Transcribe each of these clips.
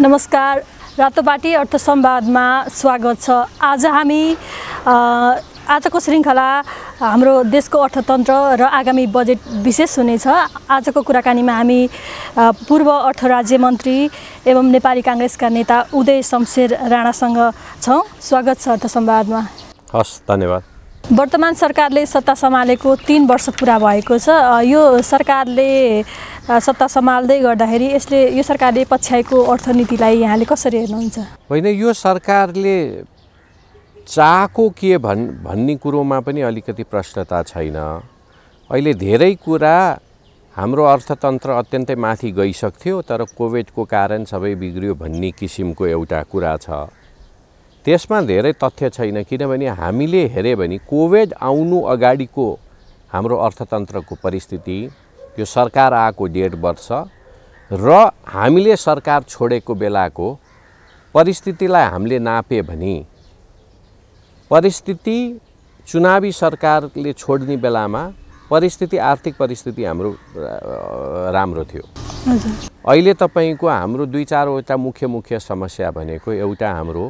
नमस्कार रातोपाटी अर्थ संवादमा स्वागत छ आज हामी आजको श्रृङ्खला हाम्रो देशको अर्थतन्त्र र आगामी बजेट विशेष हुनेछ आजको कुराकानीमा हामी पूर्व अर्थ राज्य मन्त्री एवं नेपाली काङ्ग्रेसका नेता उदय शमशेर राणासँग छौँ स्वागत छ अर्थ संवादमा हस् धन्यवाद वर्तमान सरकारले सत्ता सम्हालेको तिन वर्ष पुरा भएको छ यो सरकारले सत्ता सम्हाल्दै गर्दाखेरि यसले यो सरकारले पछ्याएको अर्थनीतिलाई यहाँले कसरी हेर्नुहुन्छ होइन यो सरकारले चाहेको के भन् भन्ने कुरोमा पनि अलिकति प्रश्नता छैन अहिले धेरै कुरा हाम्रो अर्थतन्त्र अत्यन्तै माथि गइसक्थ्यो तर कोभिडको कारण सबै बिग्रियो भन्ने किसिमको एउटा कुरा छ त्यसमा धेरै तथ्य छैन किनभने हामीले हेऱ्यो भने कोभिड आउनु अगाडिको हाम्रो अर्थतन्त्रको परिस्थिति यो सरकार आएको डेढ वर्ष र हामीले सरकार छोडेको बेलाको परिस्थितिलाई हामीले नाप्यो भने परिस्थिति चुनावी सरकारले छोड्ने बेलामा परिस्थिति आर्थिक परिस्थिति हाम्रो राम्रो थियो अहिले तपाईँको हाम्रो दुई चारवटा मुख्य मुख्य समस्या भनेको एउटा हाम्रो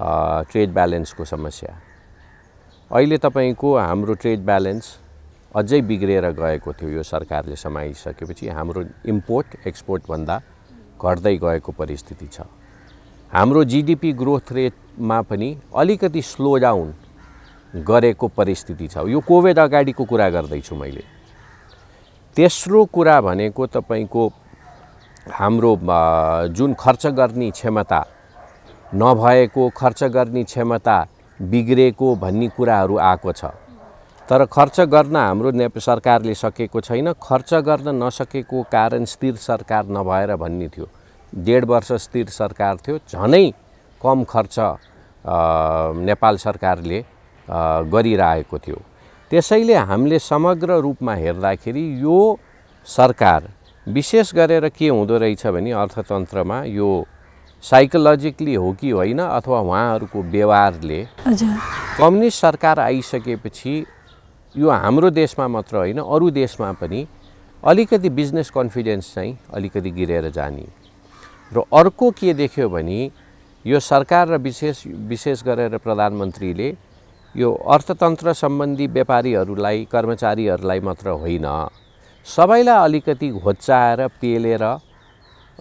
ट्रेड ब्यालेन्सको समस्या अहिले तपाईँको हाम्रो ट्रेड ब्यालेन्स अझै बिग्रेर गएको थियो यो सरकारले समाइसकेपछि हाम्रो इम्पोर्ट एक्सपोर्टभन्दा घट्दै गएको परिस्थिति छ हाम्रो जिडिपी ग्रोथ रेटमा पनि अलिकति स्लो डाउन गरेको परिस्थिति छ यो कोभिड अगाडिको कुरा गर्दैछु मैले तेस्रो कुरा भनेको तपाईँको हाम्रो जुन खर्च गर्ने क्षमता नभएको खर्च गर्ने क्षमता बिग्रेको भन्ने कुराहरू आएको छ तर खर्च गर्न हाम्रो नेप सरकारले सकेको छैन खर्च गर्न नसकेको कारण स्थिर सरकार नभएर भन्ने थियो डेढ वर्ष स्थिर सरकार थियो झनै कम खर्च नेपाल सरकारले गरिरहेको थियो त्यसैले हामीले समग्र रूपमा हेर्दाखेरि यो सरकार विशेष गरेर के हुँदो रहेछ भने अर्थतन्त्रमा यो साइकोलोजिकली हो कि होइन अथवा उहाँहरूको व्यवहारले कम्युनिस्ट सरकार आइसकेपछि यो हाम्रो देशमा मात्र होइन अरू देशमा पनि अलिकति बिजनेस कन्फिडेन्स चाहिँ अलिकति गिरेर जाने र अर्को के देख्यो भने यो सरकार र विशेष विशेष गरेर प्रधानमन्त्रीले यो अर्थतन्त्र सम्बन्धी व्यापारीहरूलाई कर्मचारीहरूलाई मात्र होइन सबैलाई अलिकति घोच्चाएर पेलेर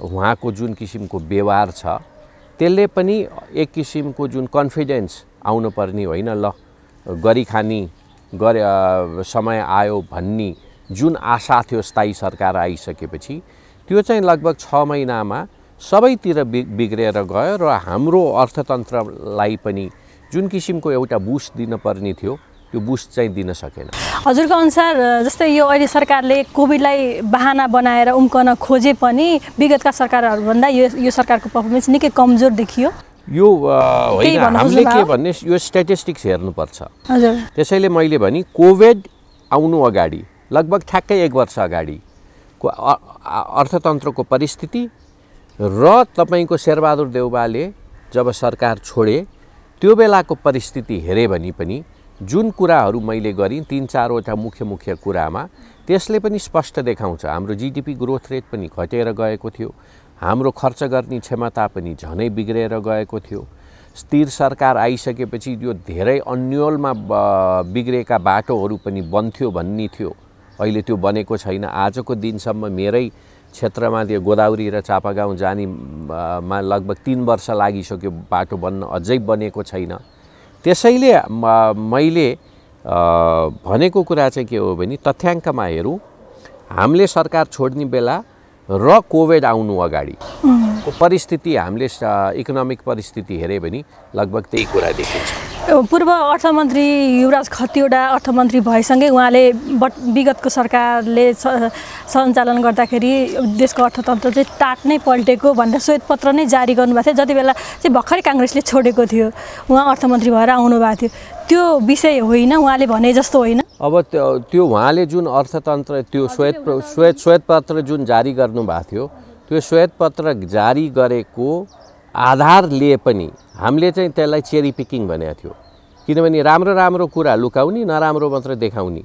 उहाँको जुन किसिमको व्यवहार छ त्यसले पनि एक किसिमको जुन कन्फिडेन्स आउनुपर्ने होइन ल गरिखानी गरे समय आयो भन्ने जुन आशा थियो स्थायी सरकार आइसकेपछि त्यो चाहिँ लगभग छ महिनामा सबैतिर बि बिग्रिएर गयो र हाम्रो अर्थतन्त्रलाई पनि जुन किसिमको एउटा बुस दिनपर्ने थियो यो बुस्ट चाहिँ दिन सकेन हजुरको अनुसार जस्तै यो अहिले सरकारले कोभिडलाई बहाना बनाएर उम्कन खोजे पनि विगतका सरकारहरूभन्दा यो यो सरकारको पर्फर्मेन्स निकै कमजोर देखियो यो होइन हामीले के भन्ने यो स्ट्याटिस्टिक्स हेर्नुपर्छ हजुर त्यसैले मैले भने कोभिड आउनु अगाडि लगभग ठ्याक्कै एक वर्ष अगाडिको अर्थतन्त्रको परिस्थिति र तपाईँको शेरबहादुर देउबाले जब सरकार छोडे त्यो बेलाको परिस्थिति हेरे भने पनि जुन कुराहरू मैले गरेँ तिन चारवटा मुख्य मुख्य कुरामा त्यसले पनि स्पष्ट देखाउँछ हाम्रो जिडिपी ग्रोथ रेट पनि घटेर गएको थियो हाम्रो खर्च गर्ने क्षमता पनि झनै बिग्रेर गएको थियो स्थिर सरकार आइसकेपछि यो धेरै अन्यलमा बिग्रेका बाटोहरू पनि बन्थ्यो भन्ने थियो अहिले त्यो बनेको छैन आजको दिनसम्म मेरै क्षेत्रमा त्यो गोदावरी र चापागाउँ जानेमा लगभग तिन वर्ष लागिसक्यो बाटो बन्न अझै बनेको छैन त्यसैले मैले भनेको कुरा चाहिँ के हो भने तथ्याङ्कमा हेरौँ हामीले सरकार छोड्ने बेला र कोभिड आउनु अगाडि परिस्थिति हामीले इकोनोमिक परिस्थिति हेऱ्यो भने लगभग त्यही कुरा देखिन्छ पूर्व अर्थमन्त्री युवराज खतिवडा अर्थमन्त्री भएसँगै उहाँले बट विगतको सरकारले सञ्चालन गर्दाखेरि देशको अर्थतन्त्र चाहिँ टाट नै पल्टेको भनेर श्वेतपत्र नै जारी गर्नुभएको थियो जति बेला चाहिँ भर्खरै काङ्ग्रेसले छोडेको थियो उहाँ अर्थमन्त्री भएर आउनुभएको थियो त्यो विषय होइन उहाँले भने जस्तो होइन अब त्यो उहाँले जुन अर्थतन्त्र त्यो श्वेत श्वेत श्वेतपत्र जुन जारी गर्नुभएको थियो त्यो श्वेतपत्र जारी गरेको आधार लिए पनि हामीले चाहिँ त्यसलाई चेरी पिकिङ भनेको थियो किनभने राम्रो राम्रो कुरा लुकाउने नराम्रो मात्र देखाउने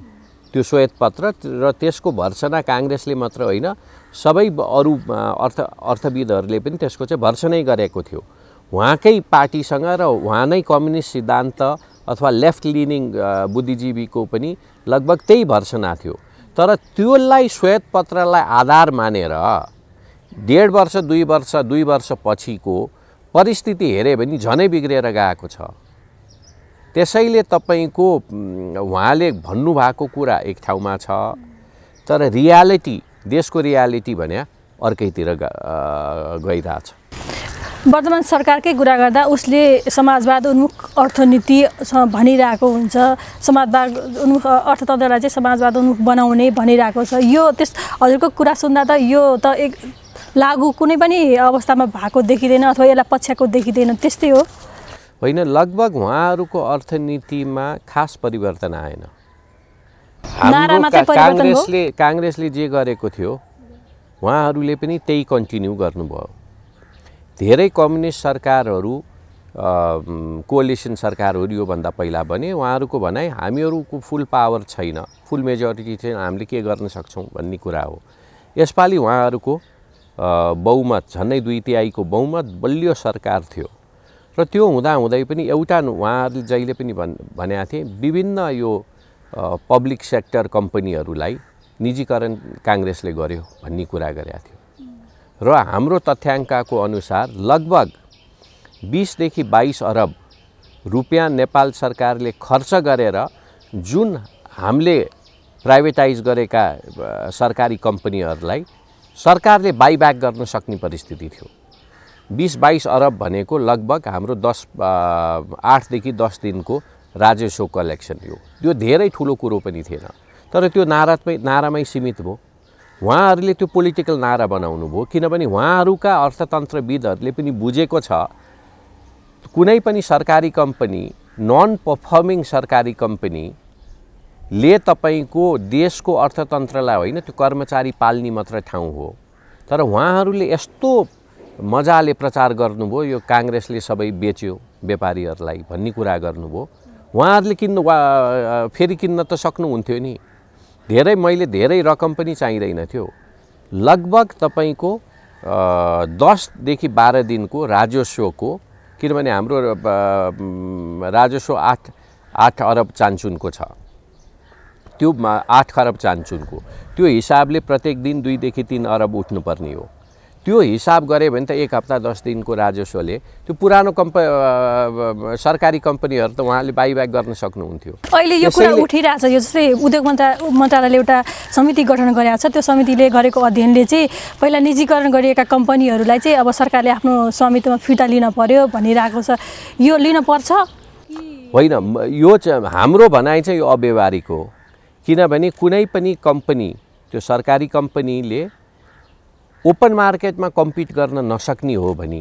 त्यो पत्र र त्यसको भर्सना काङ्ग्रेसले मात्र होइन सबै अरू अर्थ अर्थविदहरूले पनि त्यसको चाहिँ भर्सनै गरेको थियो उहाँकै पार्टीसँग र उहाँ नै कम्युनिस्ट सिद्धान्त अथवा लेफ्ट लिनिङ बुद्धिजीवीको पनि लगभग त्यही भर्सना थियो तर त्योलाई पत्रलाई आधार मानेर डेढ वर्ष दुई वर्ष दुई वर्षपछिको परिस्थिति हेऱ्यो भने झनै बिग्रेर गएको छ त्यसैले तपाईँको उहाँले भन्नुभएको कुरा एक ठाउँमा छ तर रियालिटी देशको रियालिटी भने अर्कैतिर गइरहेछ वर्तमान सरकारकै कुरा गर्दा उसले समाजवाद उन्मुख अर्थनीति भनिरहेको हुन्छ समाजवाद उन्मुख अर्थतन्त्रलाई चाहिँ समाजवाद उन्मुख बनाउने भनिरहेको छ यो त्यस हजुरको कुरा सुन्दा त यो त एक लागु कुनै पनि अवस्थामा भएको देखिँदैन अथवा यसलाई पछ्याएको देखिँदैन त्यस्तै हो होइन लगभग उहाँहरूको अर्थनीतिमा खास परिवर्तन आएन काङ्ग्रेसले काङ्ग्रेसले जे गरेको थियो उहाँहरूले पनि त्यही कन्टिन्यू गर्नुभयो धेरै कम्युनिस्ट सरकारहरू कोलिसन सरकारहरू योभन्दा पहिला भने उहाँहरूको भनाइ हामीहरूको फुल पावर छैन फुल मेजोरिटी छैन हामीले के गर्न सक्छौँ भन्ने कुरा हो यसपालि उहाँहरूको बहुमत झन्डै दुई तिहाईको बहुमत बलियो सरकार थियो र त्यो हुँदाहुँदै पनि एउटा उहाँहरूले जहिले पनि भन् भनेका थिए विभिन्न यो पब्लिक सेक्टर कम्पनीहरूलाई निजीकरण काङ्ग्रेसले गर्यो भन्ने कुरा गरेका थियो र हाम्रो तथ्याङ्कको अनुसार लगभग बिसदेखि बाइस अरब रुपियाँ नेपाल सरकारले खर्च गरेर जुन हामीले प्राइभेटाइज गरेका सरकारी कम्पनीहरूलाई सरकारले बाइब्याक गर्न सक्ने परिस्थिति थियो बिस बाइस अरब भनेको लगभग हाम्रो दस आठदेखि दस दिनको राजस्व कलेक्सन यो त्यो धेरै ठुलो कुरो पनि थिएन तर त्यो नारामै नारामै सीमित भयो उहाँहरूले त्यो पोलिटिकल नारा बनाउनु भयो किनभने उहाँहरूका अर्थतन्त्रविदहरूले पनि बुझेको छ कुनै पनि सरकारी कम्पनी नन पर्फर्मिङ सरकारी कम्पनी ले तपाईँको देशको अर्थतन्त्रलाई होइन त्यो कर्मचारी पाल्ने मात्र ठाउँ हो तर उहाँहरूले यस्तो मजाले प्रचार गर्नुभयो यो काङ्ग्रेसले सबै बेच्यो व्यापारीहरूलाई भन्ने कुरा गर्नुभयो उहाँहरूले किन्नु वा फेरि किन्न त सक्नुहुन्थ्यो नि धेरै मैले धेरै रकम पनि चाहिँदैन थियो लगभग तपाईँको दसदेखि बाह्र दिनको राजस्वको किनभने हाम्रो राजस्व आठ आठ अरब चान्चुनको छ त्यो आठ खरब चान्चुनको त्यो हिसाबले प्रत्येक दिन दुईदेखि तिन अरब उठ्नुपर्ने हो त्यो हिसाब गऱ्यो भने त एक हप्ता दस दिनको राजस्वले त्यो पुरानो कम्प सरकारी कम्पनीहरू त उहाँले ब्याक गर्न सक्नुहुन्थ्यो अहिले यो कुरा छ यो जस्तै उद्योग मन्त्रा मन्त्रालयले एउटा समिति गठन गरेको छ त्यो समितिले गरेको अध्ययनले चाहिँ पहिला निजीकरण गरिएका कम्पनीहरूलाई चाहिँ अब सरकारले आफ्नो स्वामित्वमा फिर्ता लिन पर्यो भनिरहेको छ यो लिन पर्छ होइन यो चाहिँ हाम्रो भनाइ चाहिँ यो अव्यवहारिक हो किनभने कुनै पनि कम्पनी त्यो सरकारी कम्पनीले ओपन मार्केटमा कम्पिट गर्न नसक्ने हो भने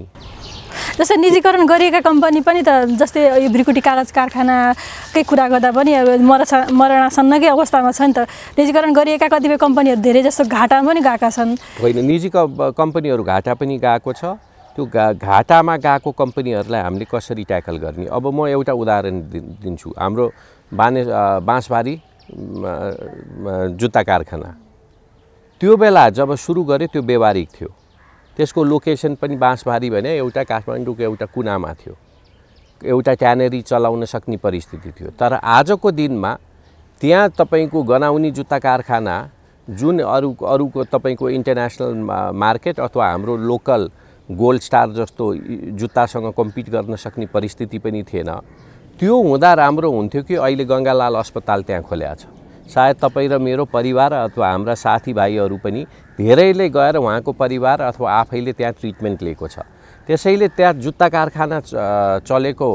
जस्तै निजीकरण गरिएका कम्पनी पनि त जस्तै यो भ्रिकुटी कागज कारखानाकै कुरा गर्दा पनि अब मरसा मरणासन्नकै अवस्थामा छ नि त निजीकरण गरिएका कतिपय कम्पनीहरू धेरै जस्तो घाटामा पनि गएका छन् होइन निजी कम्पनीहरू घाटा पनि गएको छ त्यो घा घाटामा गएको कम्पनीहरूलाई हामीले कसरी ट्याकल गर्ने अब म एउटा उदाहरण दिन्छु हाम्रो बाने बाँसबारी जुत्ता कारखाना त्यो बेला जब सुरु गरेँ त्यो व्यवहारिक थियो त्यसको लोकेसन पनि बाँसबारी भने एउटा काठमाडौँको एउटा कुनामा थियो एउटा ट्यानेरी चलाउन सक्ने परिस्थिति थियो तर आजको दिनमा त्यहाँ तपाईँको गनाउने जुत्ता कारखाना जुन अरू अरूको तपाईँको इन्टरनेसनल मार्केट अथवा हाम्रो लोकल गोल्ड स्टार जस्तो जुत्तासँग कम्पिट गर्न सक्ने परिस्थिति पनि थिएन त्यो हुँदा राम्रो हुन्थ्यो कि अहिले गङ्गालाल अस्पताल त्यहाँ खोल्या छ सायद तपाईँ र मेरो परिवार अथवा हाम्रा साथीभाइहरू पनि धेरैले गएर उहाँको परिवार अथवा आफैले त्यहाँ ट्रिटमेन्ट लिएको छ त्यसैले त्यहाँ जुत्ता कारखाना चलेको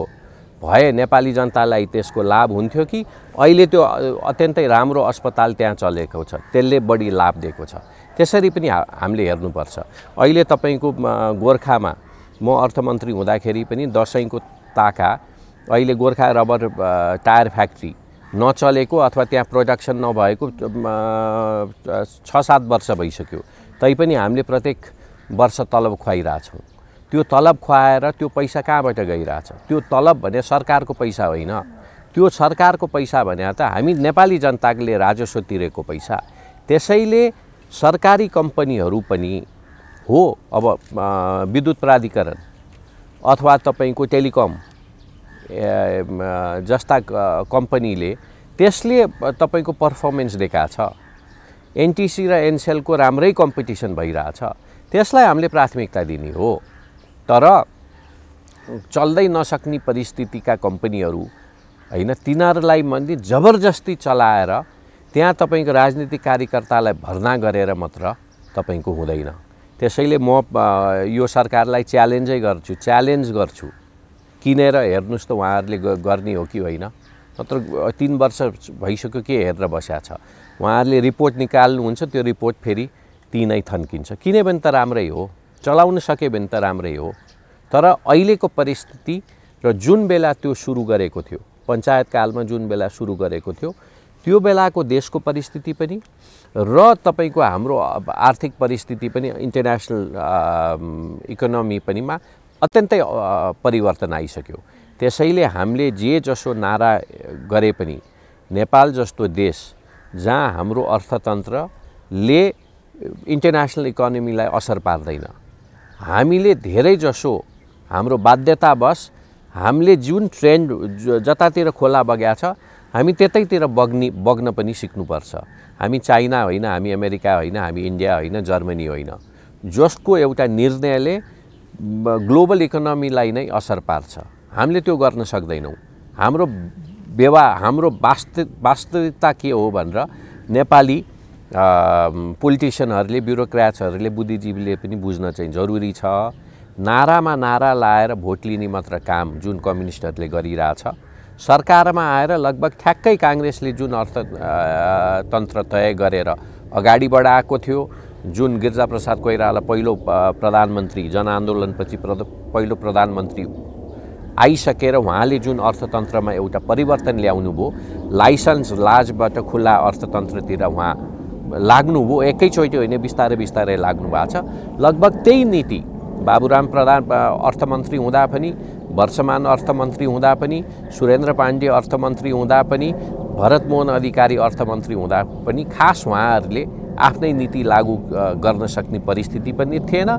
भए नेपाली जनतालाई त्यसको लाभ हुन्थ्यो कि अहिले त्यो अत्यन्तै राम्रो अस्पताल त्यहाँ चलेको छ त्यसले बढी लाभ दिएको छ त्यसरी पनि हामीले हेर्नुपर्छ अहिले तपाईँको गोर्खामा म अर्थमन्त्री हुँदाखेरि पनि दसैँको ताका अहिले गोर्खा रबर टायर फ्याक्ट्री नचलेको अथवा त्यहाँ प्रोडक्सन नभएको छ सात वर्ष भइसक्यो तैपनि हामीले प्रत्येक वर्ष तलब खुवाइरहेछौँ त्यो तलब खुवाएर त्यो पैसा कहाँबाट गइरहेछ त्यो तलब भने सरकारको पैसा होइन त्यो सरकारको पैसा भने त हामी नेपाली जनताले राजस्व तिरेको पैसा त्यसैले सरकारी कम्पनीहरू पनि हो अब विद्युत प्राधिकरण अथवा तपाईँको टेलिकम जस्ता कम्पनीले त्यसले तपाईँको पर्फर्मेन्स दिएका छ एनटिसी र एनसेलको राम्रै कम्पिटिसन भइरहेछ त्यसलाई हामीले प्राथमिकता दिने हो तर चल्दै नसक्ने परिस्थितिका कम्पनीहरू होइन तिनीहरूलाई मैले जबरजस्ती चलाएर त्यहाँ तपाईँको राजनीतिक कार्यकर्तालाई भर्ना गरेर मात्र तपाईँको हुँदैन त्यसैले म यो सरकारलाई च्यालेन्जै गर्छु च्यालेन्ज गर्छु किनेर हेर्नुहोस् त उहाँहरूले गर्ने हो कि होइन नत्र तिन वर्ष भइसक्यो के हेरेर बस्या छ उहाँहरूले रिपोर्ट निकाल्नुहुन्छ त्यो रिपोर्ट फेरि तिनै थन्किन्छ किन्यो भने त राम्रै हो चलाउन सक्यो भने त राम्रै हो तर अहिलेको परिस्थिति र जुन बेला त्यो सुरु गरेको थियो पञ्चायतकालमा जुन बेला सुरु गरेको थियो त्यो बेलाको देशको परिस्थिति पनि र तपाईँको हाम्रो आर्थिक परिस्थिति पनि इन्टरनेसनल इकोनोमी पनिमा अत्यन्तै परिवर्तन आइसक्यो त्यसैले हामीले जे जसो नारा गरे पनि नेपाल जस्तो देश जहाँ हाम्रो अर्थतन्त्रले इन्टरनेसनल इकोनोमीलाई असर पार्दैन हामीले धेरै जसो हाम्रो बाध्यतावश हामीले जुन ट्रेन्ड जतातिर खोला बग्या छ हामी त्यतैतिर बग्ने बग्न पनि सिक्नुपर्छ हामी चाइना होइन हामी अमेरिका होइन हामी इन्डिया होइन जर्मनी होइन जसको एउटा निर्णयले ग्लोबल इकोनोमीलाई नै असर पार्छ हामीले त्यो गर्न सक्दैनौँ हाम्रो व्यवहार हाम्रो वास्तव वास्तविकता के हो भनेर नेपाली पोलिटिसियनहरूले ब्युरोक्राट्सहरूले बुद्धिजीवीले पनि बुझ्न चाहिँ जरुरी छ नारामा नारा लाएर भोट लिने मात्र काम जुन कम्युनिस्टहरूले गरिरहेछ सरकारमा आएर लगभग ठ्याक्कै काङ्ग्रेसले जुन अर्थतन्त्र तय गरेर अगाडि बढाएको थियो जुन गिरिजाप्रसाद कोइराला पहिलो प्रधानमन्त्री जनआन्दोलनपछि प्रद पहिलो प्रधानमन्त्री आइसकेर उहाँले जुन अर्थतन्त्रमा एउटा परिवर्तन ल्याउनुभयो लाइसेन्स लाजबाट खुल्ला अर्थतन्त्रतिर उहाँ लाग्नुभयो एकैचोटि होइन बिस्तारै बिस्तारै लाग्नु भएको छ लगभग त्यही नीति बाबुराम प्रधान अर्थमन्त्री हुँदा पनि वर्षमान अर्थमन्त्री हुँदा पनि सुरेन्द्र पाण्डे अर्थमन्त्री हुँदा पनि भरतमोहन अधिकारी अर्थमन्त्री हुँदा पनि खास उहाँहरूले आफ्नै नीति लागू गर्न सक्ने परिस्थिति पनि थिएन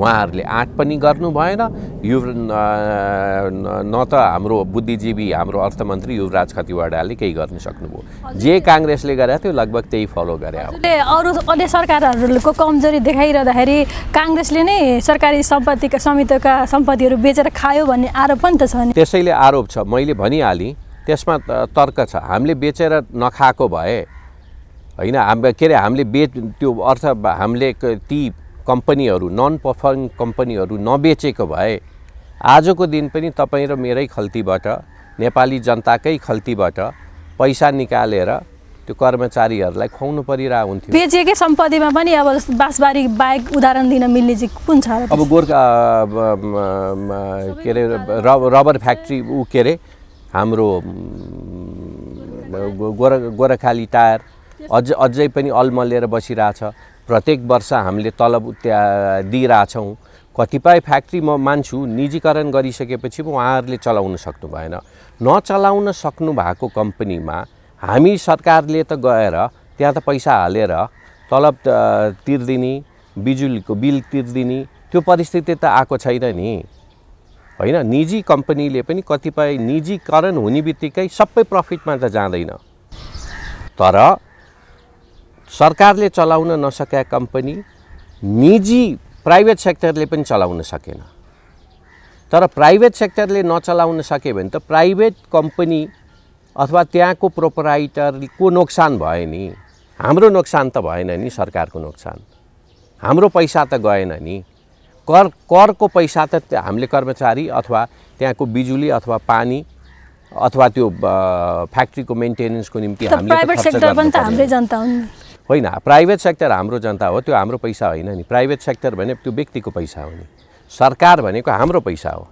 उहाँहरूले आँट पनि गर्नु भएन युव न त हाम्रो बुद्धिजीवी हाम्रो अर्थमन्त्री युवराज खतिवाडाले केही गर्न सक्नुभयो जे काङ्ग्रेसले गरेको थियो लगभग त्यही फलो गरे अरू अन्य सरकारहरूको कमजोरी देखाइरहँदाखेरि काङ्ग्रेसले नै सरकारी सम्पत्तिका समितिका सम्पत्तिहरू बेचेर खायो भन्ने आरोप पनि त छ नि त्यसैले आरोप छ मैले भनिहालेँ त्यसमा तर्क छ हामीले बेचेर नखाएको भए होइन हाम के अरे हामीले बेच त्यो अर्थ हामीले ती कम्पनीहरू नन पर्फर्मिङ कम्पनीहरू नबेचेको भए आजको दिन पनि तपाईँ र मेरै खल्तीबाट नेपाली जनताकै खल्तीबाट पैसा निकालेर त्यो कर्मचारीहरूलाई खुवाउनु परिरहेको हुन्थ्यो बेचेकै सम्पत्तिमा पनि अब बाँसबारी बाहेक उदाहरण दिन मिल्ने चाहिँ कुन छ अब गोर्खा के अरे रबर फ्याक्ट्री ऊ के अरे हाम्रो गोर गोरखाली टायर अझ अझै पनि अल्मलिएर बसिरहेछ प्रत्येक वर्ष हामीले तलब त्या दिइरहेछौँ कतिपय फ्याक्ट्री म मान्छु निजीकरण गरिसकेपछि पो उहाँहरूले चलाउन सक्नु भएन नचलाउन सक्नु भएको कम्पनीमा हामी सरकारले त गएर त्यहाँ त पैसा हालेर तलब तिर्दिने बिजुलीको बिल तिर्दिने त्यो परिस्थिति त आएको छैन नि होइन निजी कम्पनीले पनि कतिपय निजीकरण हुने बित्तिकै सबै प्रफिटमा त जाँदैन तर सरकारले चलाउन नसकेका कम्पनी निजी प्राइभेट सेक्टरले पनि चलाउन सकेन तर प्राइभेट सेक्टरले नचलाउन सक्यो भने त प्राइभेट कम्पनी अथवा त्यहाँको प्रोपराइटरको नोक्सान भयो नि हाम्रो नोक्सान त भएन नि सरकारको नोक्सान हाम्रो पैसा त गएन नि कर करको पैसा त हामीले कर्मचारी अथवा त्यहाँको बिजुली अथवा पानी अथवा त्यो फ्याक्ट्रीको मेन्टेनेन्सको निम्ति हामीले होइन प्राइभेट सेक्टर हाम्रो जनता हो त्यो हाम्रो पैसा होइन नि प्राइभेट सेक्टर भने त्यो व्यक्तिको पैसा हो नि सरकार भनेको हाम्रो पैसा हो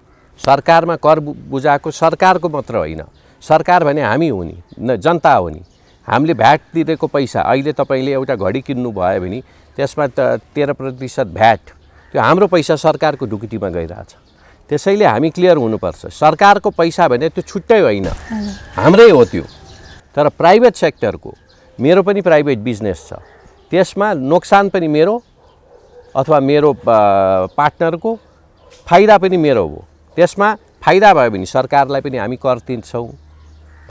सरकारमा कर बुझाएको सरकारको मात्र होइन सरकार भने हामी हो नि जनता हो नि हामीले भ्याट तिरेको पैसा अहिले तपाईँले एउटा घडी किन्नु भयो भने त्यसमा त तेह्र प्रतिशत भ्याट त्यो हाम्रो पैसा सरकारको ढुकुटीमा गइरहेछ त्यसैले हामी क्लियर हुनुपर्छ सरकारको पैसा भने त्यो छुट्टै होइन हाम्रै हो त्यो तर प्राइभेट सेक्टरको मेरो पनि प्राइभेट बिजनेस छ त्यसमा नोक्सान पनि मेरो अथवा मेरो पार्टनरको फाइदा पनि मेरो हो त्यसमा फाइदा भयो भने सरकारलाई पनि हामी कर तिर्छौँ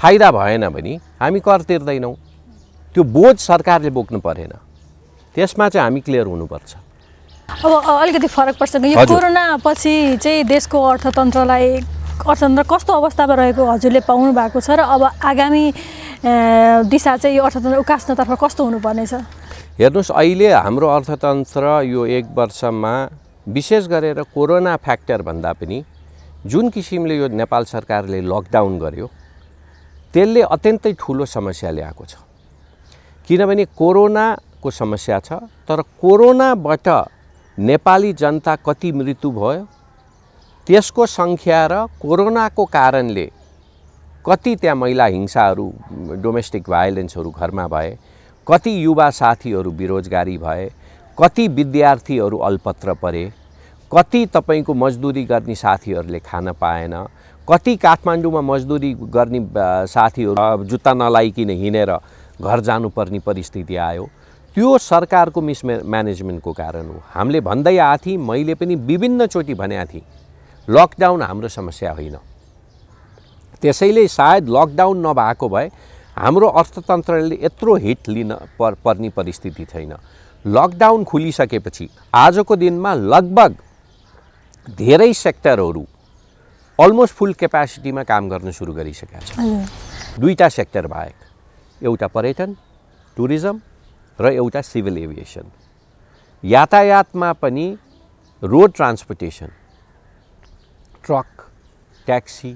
फाइदा भएन भने हामी कर तिर्दैनौँ त्यो बोझ सरकारले बोक्नु परेन त्यसमा चाहिँ हामी क्लियर हुनुपर्छ अब अलिकति फरक पर्छ यो कोरोना पछि चाहिँ देशको अर्थतन्त्रलाई अर्थतन्त्र कस्तो अवस्थामा रहेको हजुरले पाउनु भएको छ र अब आगामी दिशा चाहिँ यो अर्थतन्त्र उकास्नतर्फ कस्तो हुनुपर्नेछ हेर्नुहोस् अहिले हाम्रो अर्थतन्त्र यो एक वर्षमा विशेष गरेर कोरोना फ्याक्टर भन्दा पनि जुन किसिमले यो नेपाल सरकारले लकडाउन गर्यो त्यसले अत्यन्तै ठुलो समस्या ल्याएको छ किनभने कोरोनाको समस्या छ तर कोरोनाबाट नेपाली जनता कति मृत्यु भयो त्यसको सङ्ख्या र कोरोनाको कारणले कति त्यहाँ महिला हिंसाहरू डोमेस्टिक भायोलेन्सहरू घरमा भए कति युवा साथीहरू बेरोजगारी भए कति विद्यार्थीहरू अल्पत्र परे कति तपाईँको मजदुरी गर्ने साथीहरूले खान पाएन कति काठमाडौँमा मजदुरी गर्ने साथीहरू जुत्ता नलाइकन हिँडेर घर जानुपर्ने परिस्थिति आयो त्यो सरकारको मिसमे म्यानेजमेन्टको कारण हो हामीले भन्दै आएको थिएँ मैले पनि विभिन्नचोटि भनेको थिएँ लकडाउन हाम्रो समस्या होइन त्यसैले सायद लकडाउन नभएको भए हाम्रो अर्थतन्त्रले यत्रो हिट लिन पर पर्ने परिस्थिति छैन लकडाउन खुलिसकेपछि आजको दिनमा लगभग धेरै सेक्टरहरू अलमोस्ट फुल क्यापासिटीमा काम गर्न सुरु गरिसकेका छन् दुईवटा सेक्टर बाहेक एउटा पर्यटन टुरिज्म र एउटा सिभिल एभिएसन यातायातमा पनि रोड ट्रान्सपोर्टेसन ट्रक ट्याक्सी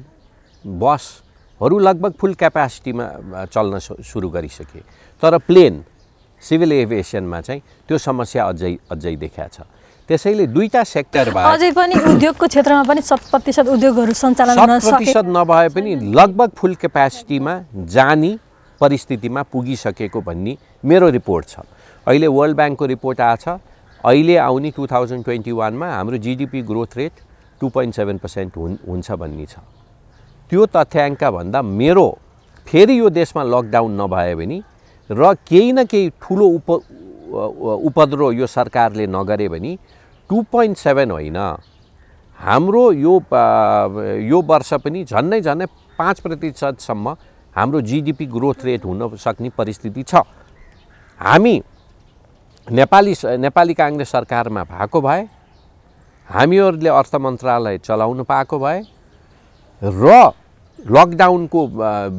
बसहरू लगभग फुल क्यापासिटीमा चल्न सुरु गरिसके तर प्लेन सिभिल एभिएसनमा चाहिँ त्यो समस्या अझै अझै देखाएको छ त्यसैले दुईवटा सेक्टरमा अझै पनि उद्योगको क्षेत्रमा पनि शत प्रतिशत उद्योगहरू सञ्चालन प्रतिशत नभए पनि लगभग फुल क्यापासिटीमा जाने परिस्थितिमा पुगिसकेको भन्ने मेरो रिपोर्ट छ अहिले वर्ल्ड ब्याङ्कको रिपोर्ट छ अहिले आउने टु थाउजन्ड ट्वेन्टी वानमा हाम्रो GDP growth rate two point seven percent हुन् हुन्छ भन्ने छ त्यो तथ्याङ्कभन्दा मेरो फेरि यो देशमा लकडाउन नभए पनि र केही न केही ठुलो उप उपद्रो यो सरकारले नगरे भने टु पोइन्ट सेभेन होइन हाम्रो यो यो वर्ष पनि झन्नै झन्नै पाँच प्रतिशतसम्म हाम्रो जिडिपी ग्रोथ रेट हुन सक्ने परिस्थिति छ हामी नेपाली नेपाली काङ्ग्रेस सरकारमा भएको भए हामीहरूले अर्थ मन्त्रालय चलाउनु पाएको भए र लकडाउनको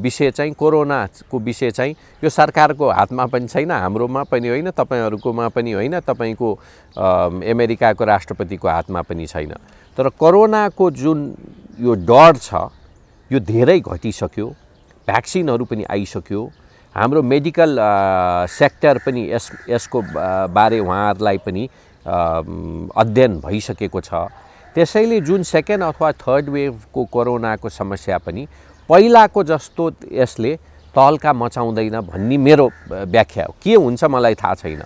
विषय चाहिँ कोरोनाको विषय चाहिँ यो सरकारको हातमा पनि छैन हाम्रोमा पनि होइन तपाईँहरूकोमा पनि होइन तपाईँको अमेरिकाको राष्ट्रपतिको हातमा पनि छैन तर कोरोनाको जुन यो डर छ यो धेरै घटिसक्यो भ्याक्सिनहरू पनि आइसक्यो हाम्रो मेडिकल सेक्टर पनि यस यसको बारे उहाँहरूलाई पनि अध्ययन भइसकेको छ त्यसैले जुन सेकेन्ड अथवा थर्ड वेभको कोरोनाको समस्या पनि पहिलाको जस्तो यसले तहल्का मचाउँदैन भन्ने मेरो व्याख्या हो के हुन्छ मलाई थाहा छैन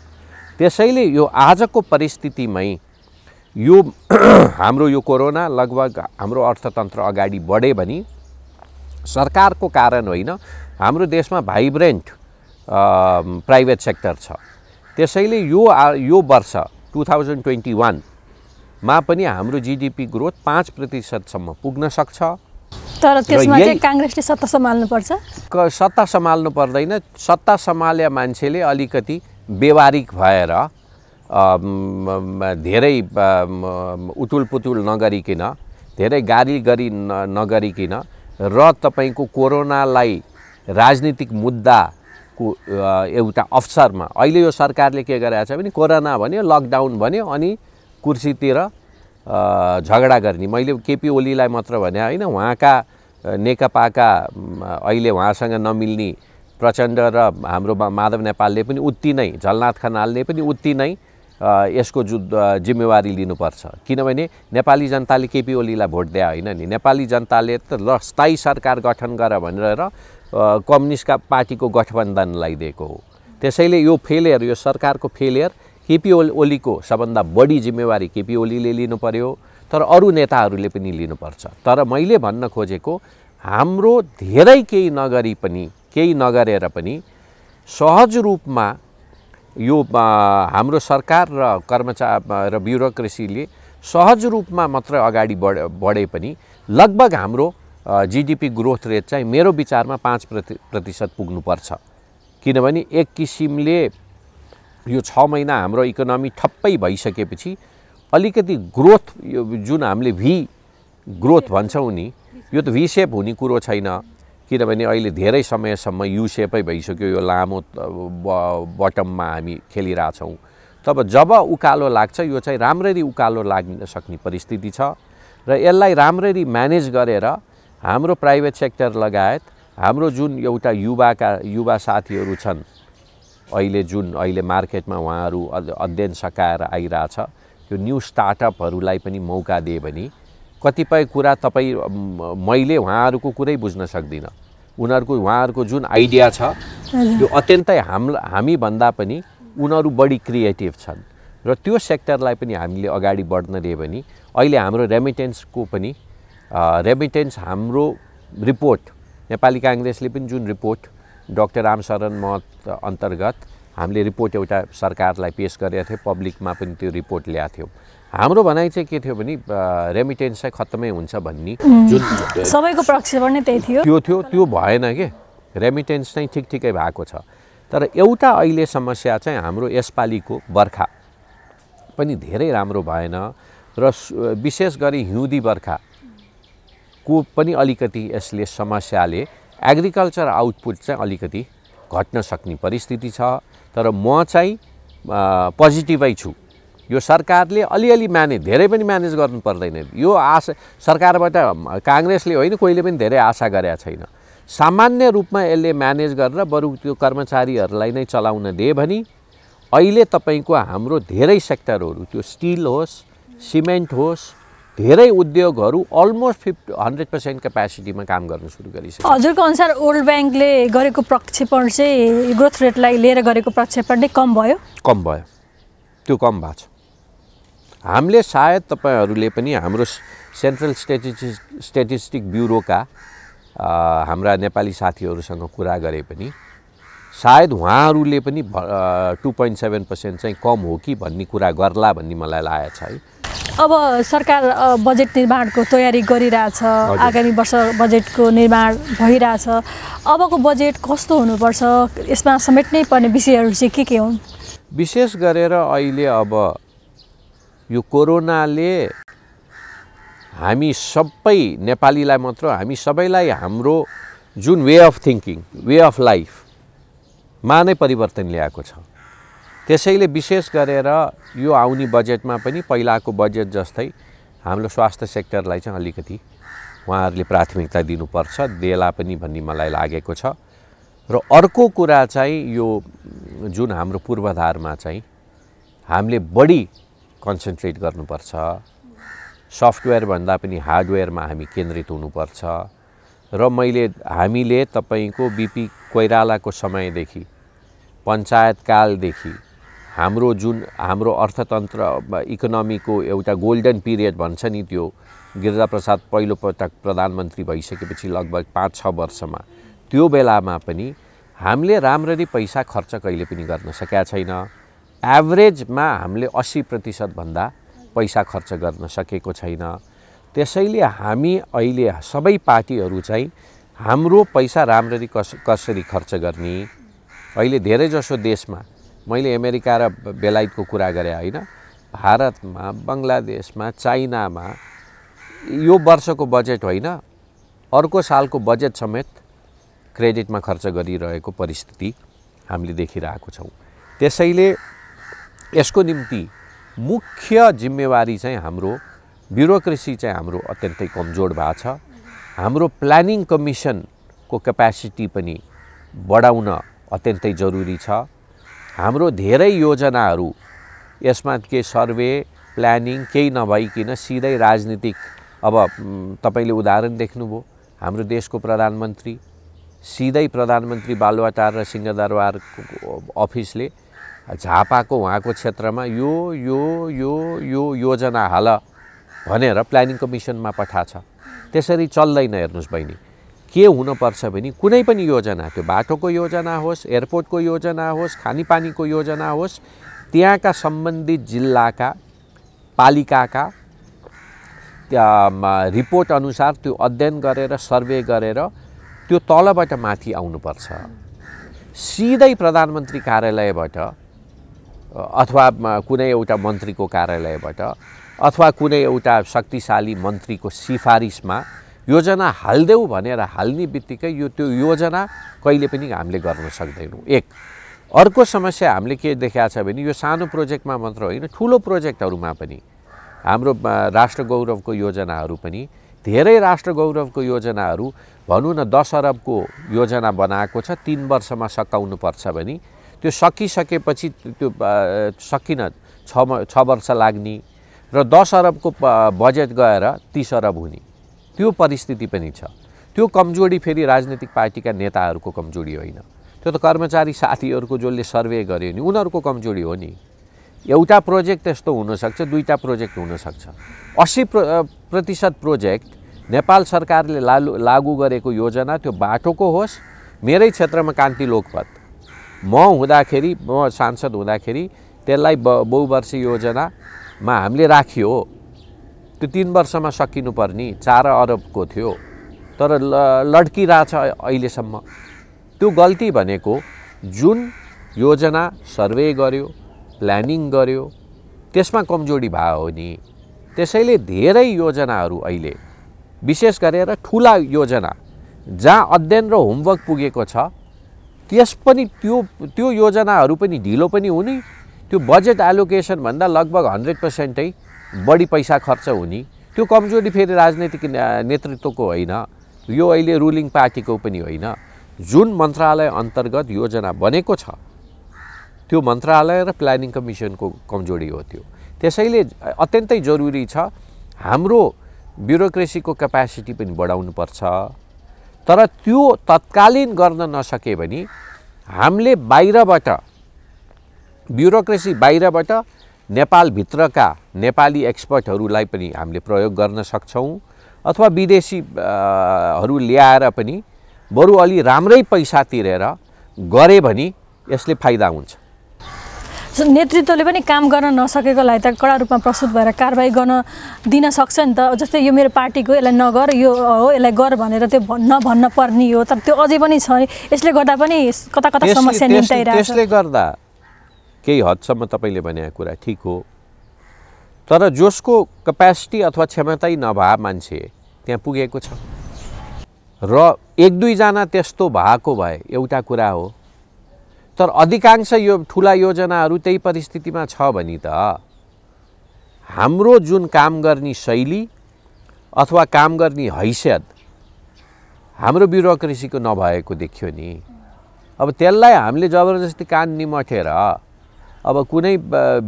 त्यसैले यो आजको परिस्थितिमै यो हाम्रो यो कोरोना लगभग हाम्रो अर्थतन्त्र अगाडि बढे भने सरकारको कारण होइन हाम्रो देशमा भाइब्रेन्ट प्राइभेट सेक्टर छ त्यसैले यो यो वर्ष टु थाउजन्ड ट्वेन्टी वान मा पनि हाम्रो जिडिपी ग्रोथ पाँच प्रतिशतसम्म पुग्न सक्छ तर त्यसमा चाहिँ काङ्ग्रेसले सत्ता सम्हाल्नुपर्छ सत्ता सम्हाल्नु पर्दैन सत्ता सम्हाले मान्छेले अलिकति व्यवहारिक भएर धेरै उतुल पुतुल नगरिकन धेरै गाली गरी नगरिकन र तपाईँको कोरोनालाई राजनीतिक मुद्दाको एउटा अवसरमा अहिले यो सरकारले के गराएको छ भने कोरोना भन्यो लकडाउन भन्यो अनि कुर्सीतिर झगडा गर्ने मैले केपी ओलीलाई मात्र भने होइन उहाँका नेकपाका अहिले उहाँसँग नमिल्ने प्रचण्ड र हाम्रो माधव नेपालले पनि उत्ति नै झलनाथ खनालले पनि उत्ति नै यसको जु जिम्मेवारी लिनुपर्छ किनभने नेपाली जनताले केपी ओलीलाई भोट दिए होइन नि नेपाली जनताले त ल स्थायी सरकार गठन गर भनेर कम्युनिस्टका पार्टीको गठबन्धनलाई दिएको हो त्यसैले यो फेलियर यो सरकारको फेलियर केपी ओलीको सबभन्दा बढी जिम्मेवारी केपी ओलीले लिनु पर्यो तर अरू नेताहरूले पनि लिनुपर्छ तर मैले भन्न खोजेको हाम्रो धेरै केही नगरी पनि केही नगरेर पनि सहज रूपमा यो हाम्रो सरकार र कर्मचार र ब्युरोक्रेसीले सहज रूपमा मात्र अगाडि बढ बढे पनि लगभग हाम्रो जिडिपी ग्रोथ रेट चाहिँ मेरो विचारमा पाँच प्रति प्रतिशत पुग्नुपर्छ किनभने एक किसिमले यो छ महिना हाम्रो इकोनोमी ठप्पै भइसकेपछि अलिकति ग्रोथ यो जुन हामीले भी ग्रोथ भन्छौँ नि यो त भी सेप हुने कुरो छैन किनभने अहिले धेरै समयसम्म यु सेपै भइसक्यो यो लामो बटममा हामी खेलिरहेछौँ तब जब उकालो लाग्छ यो चाहिँ राम्ररी उकालो लाग्न सक्ने परिस्थिति छ र यसलाई राम्ररी म्यानेज गरेर हाम्रो प्राइभेट सेक्टर लगायत हाम्रो जुन एउटा युवाका युवा साथीहरू छन् अहिले जुन अहिले मार्केटमा उहाँहरू अध्ययन सकाएर आइरहेछ त्यो न्यु स्टार्टअपहरूलाई पनि मौका दिए भने कतिपय कुरा तपाईँ मैले उहाँहरूको कुरै बुझ्न सक्दिनँ उनीहरूको उहाँहरूको जुन आइडिया छ त्यो अत्यन्तै हाम हामीभन्दा पनि उनीहरू बढी क्रिएटिभ छन् र त्यो सेक्टरलाई पनि हामीले अगाडि बढ्न दियो भने अहिले हाम्रो रेमिटेन्सको पनि रेमिटेन्स हाम्रो रिपोर्ट नेपाली काङ्ग्रेसले पनि जुन रिपोर्ट डक्टर रामशरण महत अन्तर्गत हामीले रिपोर्ट एउटा सरकारलाई पेस गरेका थियौँ पब्लिकमा पनि त्यो रिपोर्ट ल्याएको थियौँ हाम्रो भनाइ चाहिँ के थियो भने रेमिटेन्स चाहिँ खत्तमै हुन्छ भन्ने जुन सबैको प्रक्षेपण नै त्यही थियो त्यो थियो त्यो भएन कि रेमिटेन्स चाहिँ ठिक ठिकै भएको छ तर एउटा अहिले समस्या चाहिँ हाम्रो यसपालिको बर्खा पनि धेरै राम्रो भएन र विशेष गरी हिउँदी बर्खाको पनि अलिकति यसले समस्याले एग्रिकल्चर आउटपुट चाहिँ अलिकति घट्न सक्ने परिस्थिति छ तर म चाहिँ पोजिटिभै छु यो सरकारले अलिअलि म्यानेज धेरै पनि म्यानेज गर्नु पर्दैन यो आशा सरकारबाट काङ्ग्रेसले होइन कोहीले पनि धेरै आशा गरेका छैन सामान्य रूपमा यसले म्यानेज गरेर बरु त्यो कर्मचारीहरूलाई नै चलाउन दिए भने अहिले तपाईँको हाम्रो धेरै सेक्टरहरू त्यो स्टिल होस् सिमेन्ट होस् धेरै उद्योगहरू अलमोस्ट फिफ्टी हन्ड्रेड पर्सेन्ट क्यापेसिटीमा काम गर्न सुरु गरिसक्यो हजुरको अनुसार वर्ल्ड ब्याङ्कले गरेको प्रक्षेपण चाहिँ ग्रोथ रेटलाई लिएर गरेको प्रक्षेपण नै कम भयो कम भयो त्यो कम भएको छ हामीले सायद तपाईँहरूले पनि हाम्रो सेन्ट्रल स्टेटिस्टिक स्ट्याटिस्टिक ब्युरोका हाम्रा नेपाली साथीहरूसँग कुरा गरे पनि सायद उहाँहरूले पनि टु पोइन्ट सेभेन पर्सेन्ट चाहिँ कम हो कि भन्ने कुरा गर्ला भन्ने मलाई लागेको छ है अब सरकार बजेट निर्माणको तयारी गरिरहेछ आगामी वर्ष बजेटको निर्माण भइरहेछ अबको बजेट कस्तो हुनुपर्छ यसमा समेट्नै पर्ने विषयहरू चाहिँ के के हुन् विशेष गरेर अहिले अब यो कोरोनाले हामी सबै नेपालीलाई मात्र हामी सबैलाई हाम्रो जुन way of thinking way of लाइफमा नै परिवर्तन ल्याएको छ त्यसैले विशेष गरेर यो आउने बजेटमा पनि पहिलाको बजेट जस्तै हाम्रो स्वास्थ्य सेक्टरलाई चाहिँ अलिकति उहाँहरूले प्राथमिकता दिनुपर्छ देला पनि भन्ने मलाई लागेको छ र अर्को कुरा चाहिँ यो जुन हाम्रो पूर्वाधारमा चाहिँ हामीले बढी कन्सन्ट्रेट गर्नुपर्छ सफ्टवेयरभन्दा पनि हार्डवेयरमा हामी केन्द्रित हुनुपर्छ र मैले हामीले तपाईँको बिपी कोइरालाको समयदेखि पञ्चायतकालदेखि हाम्रो जुन हाम्रो अर्थतन्त्र इकोनोमीको एउटा गोल्डन पिरियड भन्छ नि त्यो गिरिजाप्रसाद पहिलोपटक प्रधानमन्त्री भइसकेपछि लगभग पाँच छ वर्षमा त्यो बेलामा पनि हामीले राम्ररी पैसा खर्च कहिले पनि गर्न सकेका छैन एभरेजमा हामीले अस्सी प्रतिशतभन्दा पैसा खर्च गर्न सकेको छैन त्यसैले हामी अहिले सबै पार्टीहरू चाहिँ हाम्रो पैसा राम्ररी कस कसरी खर्च गर्ने अहिले धेरैजसो देशमा मैले अमेरिका र बेलायतको कुरा गरेँ होइन भारतमा बङ्गलादेशमा चाइनामा यो वर्षको बजेट होइन अर्को सालको बजेट समेत क्रेडिटमा खर्च गरिरहेको परिस्थिति हामीले देखिरहेको छौँ त्यसैले यसको निम्ति मुख्य जिम्मेवारी चाहिँ हाम्रो ब्युरोक्रेसी चाहिँ हाम्रो अत्यन्तै कमजोर भएको छ हाम्रो प्लानिङ कमिसनको क्यापेसिटी पनि बढाउन अत्यन्तै जरुरी छ हाम्रो धेरै योजनाहरू यसमा के सर्वे प्लानिङ केही नभइकन सिधै राजनीतिक अब तपाईँले उदाहरण देख्नुभयो हाम्रो देशको प्रधानमन्त्री सिधै प्रधानमन्त्री बालुवाटार र सिंहदरबार अफिसले झापाको उहाँको क्षेत्रमा यो यो यो यो योजना हाल भनेर प्लानिङ कमिसनमा पठाछ त्यसरी चल्दैन हेर्नुहोस् बहिनी के हुनुपर्छ भने कुनै पनि योजना त्यो बाटोको योजना होस् एयरपोर्टको योजना होस् खानेपानीको योजना होस् त्यहाँका सम्बन्धित जिल्लाका पालिकाका रिपोर्ट अनुसार त्यो अध्ययन गरेर सर्वे गरेर त्यो तलबाट माथि आउनुपर्छ सिधै प्रधानमन्त्री कार्यालयबाट अथवा कुनै एउटा मन्त्रीको कार्यालयबाट अथवा कुनै एउटा शक्तिशाली मन्त्रीको सिफारिसमा योजना हालिदेऊ भनेर हाल्ने बित्तिकै यो त्यो योजना कहिले पनि हामीले गर्न सक्दैनौँ एक अर्को समस्या हामीले के देखाएको छ भने यो सानो प्रोजेक्टमा मात्र होइन ठुलो प्रोजेक्टहरूमा पनि हाम्रो राष्ट्र गौरवको योजनाहरू पनि धेरै राष्ट्र गौरवको योजनाहरू भनौँ न दस अरबको योजना बनाएको छ तिन वर्षमा पर्छ भने त्यो सकिसकेपछि त्यो सकिन छ छ वर्ष लाग्ने र दस अरबको बजेट गएर तिस अरब हुने त्यो परिस्थिति पनि छ त्यो कमजोरी फेरि राजनैतिक पार्टीका नेताहरूको कमजोरी होइन त्यो त कर्मचारी साथीहरूको जसले सर्वे गर्यो नि उनीहरूको कमजोरी हो नि एउटा प्रोजेक्ट यस्तो हुनसक्छ दुईवटा प्रोजेक्ट हुनसक्छ अस्सी प्र प्रतिशत प्रोजेक्ट नेपाल सरकारले लालु लागू गरेको योजना त्यो बाटोको होस् मेरै क्षेत्रमा कान्ति लोकपत म हुँदाखेरि म सांसद हुँदाखेरि त्यसलाई ब बहुवर्षीय योजनामा हामीले राखियो त्यो तिन वर्षमा सकिनुपर्ने चार अरबको थियो तर ल लड्किरहेछ अहिलेसम्म त्यो गल्ती भनेको जुन योजना सर्वे गर्यो प्लानिङ गर्यो त्यसमा कमजोरी भयो हो नि त्यसैले धेरै योजनाहरू अहिले विशेष गरेर ठुला योजना जहाँ अध्ययन र होमवर्क पुगेको छ त्यस पनि त्यो त्यो योजनाहरू पनि ढिलो पनि हुने त्यो बजेट एलोकेसनभन्दा लगभग हन्ड्रेड पर्सेन्टै बढी पैसा खर्च हुने त्यो कमजोरी फेरि राजनैतिक नेतृत्वको होइन यो अहिले रुलिङ पार्टीको पनि होइन जुन मन्त्रालय अन्तर्गत योजना बनेको छ त्यो मन्त्रालय र प्लानिङ कमिसनको कमजोरी हो त्यो त्यसैले अत्यन्तै जरुरी छ हाम्रो ब्युरोक्रेसीको क्यापासिटी पनि बढाउनु पर्छ तर त्यो तत्कालीन गर्न नसके भने हामीले बाहिरबाट ब्युरोक्रेसी बाहिरबाट नेपालभित्रका नेपाली एक्सपर्टहरूलाई पनि हामीले प्रयोग गर्न सक्छौँ अथवा विदेशीहरू ल्याएर पनि बरु अलि राम्रै पैसा तिरेर गरे भने यसले फाइदा हुन्छ नेतृत्वले पनि काम गर्न नसकेकोलाई त कडा रूपमा प्रस्तुत भएर कारवाही गर्न दिन सक्छ नि त जस्तै यो मेरो पार्टीको यसलाई नगर यो हो यसलाई गर भनेर त्यो नभन्न पर्ने हो तर त्यो अझै पनि छ यसले गर्दा पनि कता कता समस्या यसले गर्दा केही हदसम्म तपाईँले भनेको कुरा ठिक हो तर जसको कपेसिटी अथवा क्षमतै नभए मान्छे त्यहाँ पुगेको छ र एक दुईजना त्यस्तो भएको भए एउटा कुरा हो तर अधिकांश यो ठुला योजनाहरू त्यही परिस्थितिमा छ भने त हाम्रो जुन काम गर्ने शैली अथवा काम गर्ने हैसियत हाम्रो ब्युरोक्रेसीको नभएको देखियो नि अब त्यसलाई हामीले जबरजस्ती कान निमठेर अब कुनै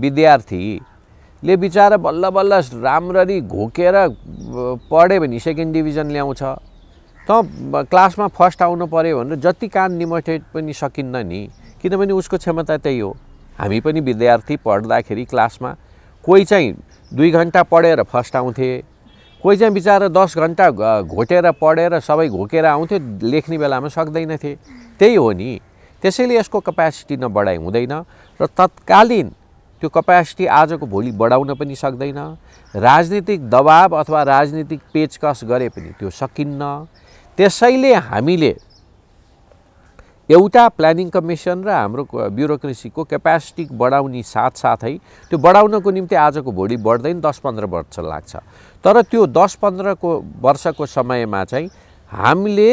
विद्यार्थीले बिचरा बल्ल बल्ल राम्ररी घोकेर पढ्यो भने सेकेन्ड डिभिजन ल्याउँछ त क्लासमा फर्स्ट आउनु पऱ्यो भनेर जति कान निमठे पनि सकिन्न नि किनभने उसको क्षमता त्यही हो हामी पनि विद्यार्थी पढ्दाखेरि क्लासमा कोही चाहिँ दुई घन्टा पढेर फर्स्ट आउँथे कोही चाहिँ बिचरा दस घन्टा घोटेर पढेर सबै घोकेर आउँथ्यो लेख्ने बेलामा सक्दैनथे त्यही हो नि त्यसैले यसको क्यापेसिटी नबढाइ हुँदैन र तत्कालीन त्यो क्यापेसिटी आजको भोलि बढाउन पनि सक्दैन राजनीतिक दबाब अथवा राजनीतिक पेचकस गरे पनि त्यो सकिन्न त्यसैले हामीले एउटा प्लानिङ कमिसन र हाम्रो ब्युरोक्रेसीको क्यापेसिटी बढाउने साथसाथै त्यो बढाउनको निम्ति आजको भोलि बढ्दैन दस पन्ध्र वर्ष लाग्छ तर त्यो दस पन्ध्रको वर्षको समयमा चाहिँ हामीले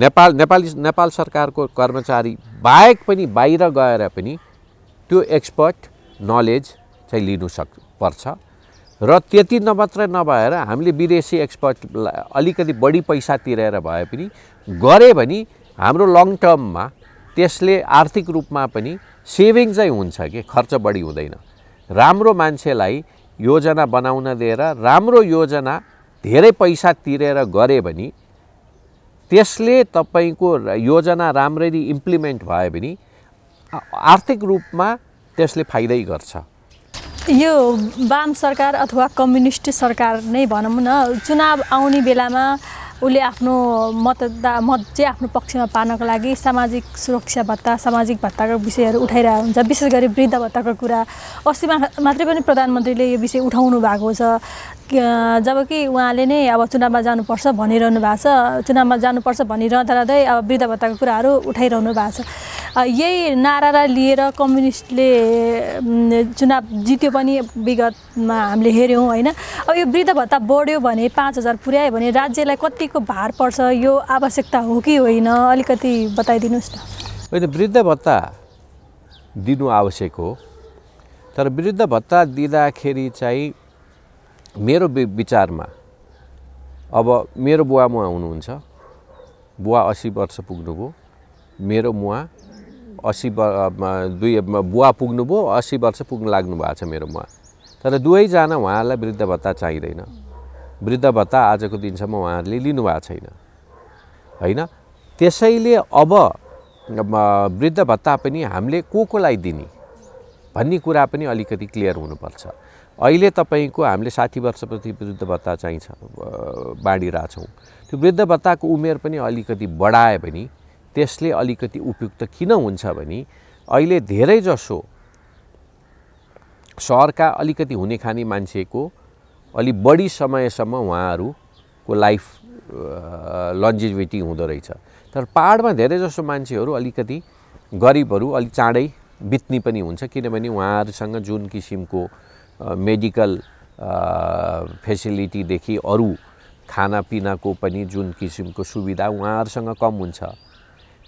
नेपाल नेपाली नेपाल सरकारको कर्मचारी बाहेक पनि बाहिर गएर पनि त्यो एक्सपर्ट नलेज चाहिँ लिनु सक् पर्छ र त्यति नमात्रै नभएर हामीले विदेशी एक्सपर्टलाई अलिकति बढी पैसा तिरेर भए पनि गरे भने हाम्रो लङ टर्ममा त्यसले आर्थिक रूपमा पनि सेभिङ चाहिँ हुन्छ कि खर्च बढी हुँदैन राम्रो मान्छेलाई योजना बनाउन दिएर राम्रो योजना धेरै पैसा तिरेर गरे भने त्यसले तपाईँको योजना राम्ररी इम्प्लिमेन्ट भयो भने आर्थिक रूपमा त्यसले फाइदै गर्छ यो वाम सरकार अथवा कम्युनिस्ट सरकार नै भनौँ न चुनाव आउने बेलामा उसले आफ्नो मतदा मत चाहिँ आफ्नो पक्षमा पार्नको लागि सामाजिक सुरक्षा भत्ता सामाजिक भत्ताको विषयहरू उठाइरहेको हुन्छ विशेष गरी वृद्ध भत्ताको कुरा अस्ति मात्रै पनि प्रधानमन्त्रीले यो विषय उठाउनु भएको छ जबकि उहाँले नै अब चुनावमा जानुपर्छ भनिरहनु भएको छ चुनावमा जानुपर्छ भनिरहँदा रहँदै अब वृद्ध भत्ताको कुराहरू उठाइरहनु भएको छ यही नारा लिएर कम्युनिस्टले चुनाव जित्यो पनि विगतमा हामीले हेऱ्यौँ होइन अब यो वृद्ध भत्ता बढ्यो भने पाँच हजार पुर्यायो भने राज्यलाई कतिको भार पर्छ यो आवश्यकता हो कि होइन अलिकति बताइदिनुहोस् न होइन वृद्ध भत्ता दिनु आवश्यक हो तर वृद्ध भत्ता दिँदाखेरि चाहिँ मेरो विचारमा अब मेरो बुवा मुवा हुनुहुन्छ बुवा असी वर्ष पुग्नुभयो मेरो मुवा असी दुई बुवा पुग्नुभयो असी वर्ष पुग्नु लाग्नु भएको छ मेरो मुवा तर दुवैजना उहाँहरूलाई वृद्ध भत्ता चाहिँदैन वृद्ध भत्ता आजको दिनसम्म उहाँहरूले लिनुभएको छैन होइन त्यसैले अब वृद्ध भत्ता पनि हामीले को कोलाई दिने भन्ने कुरा पनि अलिकति क्लियर हुनुपर्छ अहिले तपाईँको हामीले साठी वर्षप्रति वृद्ध भत्ता चाहिन्छ बाँडिरहेछौँ त्यो वृद्ध भत्ताको उमेर पनि अलिकति बढायो भने त्यसले अलिकति उपयुक्त किन हुन्छ भने अहिले धेरैजसो सहरका अलिकति हुने खाने मान्छेको अलि बढी समयसम्म उहाँहरूको लाइफ लन्जिभिटी हुँदो रहेछ तर पाहाडमा धेरैजसो मान्छेहरू अलिकति गरिबहरू अलिक चाँडै बित्ने पनि हुन्छ किनभने उहाँहरूसँग जुन किसिमको मेडिकल फेसिलिटीदेखि अरू खानापिनाको पनि जुन किसिमको सुविधा उहाँहरूसँग कम हुन्छ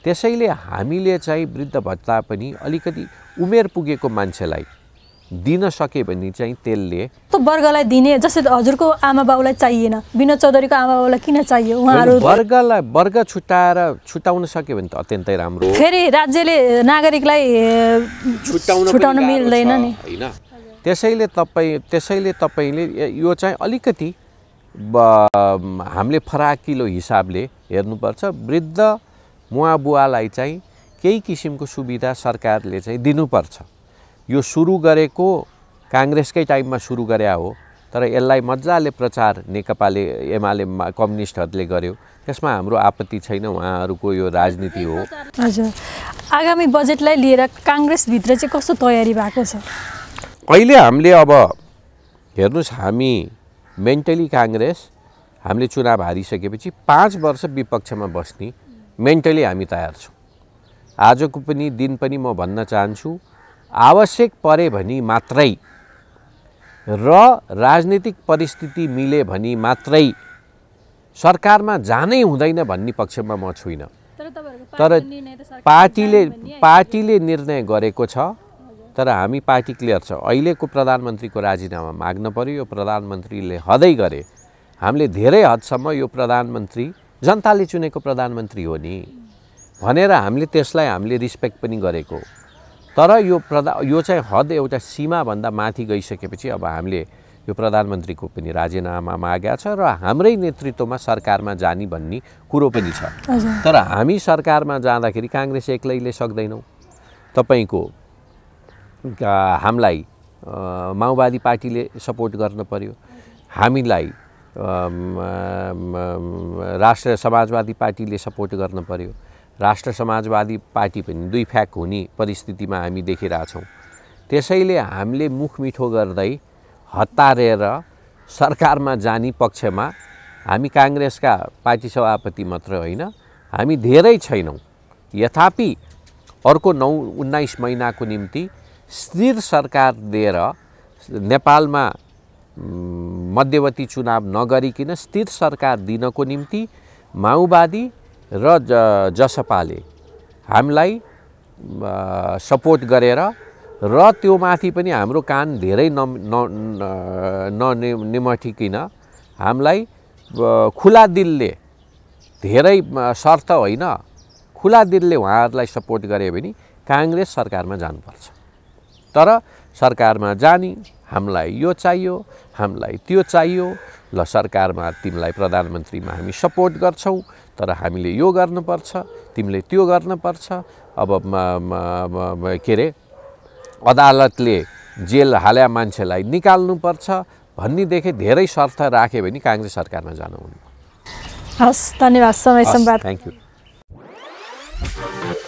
त्यसैले हामीले चाहिँ वृद्ध भत्ता पनि अलिकति उमेर पुगेको मान्छेलाई दिन सके भने चाहिँ त्यसले वर्गलाई दिने जस्तै हजुरको आमा बाउलाई चाहिएन विनोद चौधरीको आमा बाउलाई किन चाहियो उहाँहरू वर्गलाई वर्ग छुट्याएर छुट्याउन सक्यो भने त अत्यन्तै राम्रो फेरि राज्यले नागरिकलाई छुट्याउन मिल्दैन नि होइन त्यसैले तपाईँ त्यसैले तपाईँले यो चाहिँ अलिकति हामीले फराकिलो हिसाबले हेर्नुपर्छ वृद्ध मुवा बुवालाई चाहिँ केही किसिमको सुविधा सरकारले चाहिँ दिनुपर्छ यो सुरु गरेको काङ्ग्रेसकै टाइममा सुरु गरे हो तर यसलाई मजाले प्रचार नेकपाले एमाले कम्युनिस्टहरूले गर्यो त्यसमा हाम्रो आपत्ति छैन उहाँहरूको यो राजनीति हो हजुर आगामी बजेटलाई लिएर काङ्ग्रेसभित्र चाहिँ कस्तो तयारी भएको छ अहिले हामीले अब हेर्नुहोस् हामी मेन्टली काङ्ग्रेस हामीले चुनाव हारिसकेपछि पाँच वर्ष विपक्षमा बस्ने मेन्टली हामी तयार छौँ आजको पनि दिन पनि म भन्न चाहन्छु आवश्यक परे भने मात्रै र राजनीतिक परिस्थिति मिले भने मात्रै सरकारमा जानै हुँदैन भन्ने पक्षमा म छुइनँ तर पार्टीले पार्टीले निर्णय गरेको छ तर हामी पार्टी क्लियर छ अहिलेको प्रधानमन्त्रीको राजीनामा माग्न पऱ्यो यो प्रधानमन्त्रीले हदै गरे हामीले धेरै हदसम्म यो प्रधानमन्त्री जनताले चुनेको प्रधानमन्त्री हो नि भनेर हामीले त्यसलाई हामीले रिस्पेक्ट पनि गरेको तर यो प्रधा यो चाहिँ हद एउटा सीमाभन्दा माथि गइसकेपछि अब हामीले यो प्रधानमन्त्रीको पनि राजीनामा मागेका छ र हाम्रै नेतृत्वमा सरकारमा जाने भन्ने कुरो पनि छ तर हामी सरकारमा जाँदाखेरि काङ्ग्रेस एक्लैले सक्दैनौँ तपाईँको हामीलाई माओवादी पार्टीले सपोर्ट गर्न पर्यो हामीलाई राष्ट्र समाजवादी पार्टीले सपोर्ट गर्न पर्यो राष्ट्र समाजवादी पार्टी पनि दुई फ्याक हुने परिस्थितिमा हामी देखिरहेछौँ त्यसैले हामीले मुख मिठो गर्दै हतारेर सरकारमा जाने पक्षमा हामी काङ्ग्रेसका पार्टी सभापति मात्र होइन हामी धेरै छैनौँ यथापि अर्को नौ उन्नाइस महिनाको निम्ति स्थिर सरकार दिएर नेपालमा मध्यवर्ती चुनाव नगरिकन स्थिर सरकार दिनको निम्ति माओवादी र जसपाले हामीलाई सपोर्ट गरेर र त्यो माथि पनि हाम्रो कान धेरै न निमठिकन हामीलाई खुला दिलले धेरै शर्त होइन खुला दिलले उहाँहरूलाई सपोर्ट गरे भने काङ्ग्रेस सरकारमा जानुपर्छ तर सरकारमा जाने हामीलाई यो चाहियो हामीलाई त्यो चाहियो ल सरकारमा तिमीलाई प्रधानमन्त्रीमा हामी सपोर्ट गर्छौँ तर हामीले यो गर्नुपर्छ तिमीले त्यो गर्नुपर्छ अब के अरे अदालतले जेल हाल्या मान्छेलाई निकाल्नुपर्छ भन्नेदेखि धेरै शर्त राख्यो भने काङ्ग्रेस सरकारमा जानुहुन्न हस् धन्यवाद समय सम्वाद थ्याङ्क यू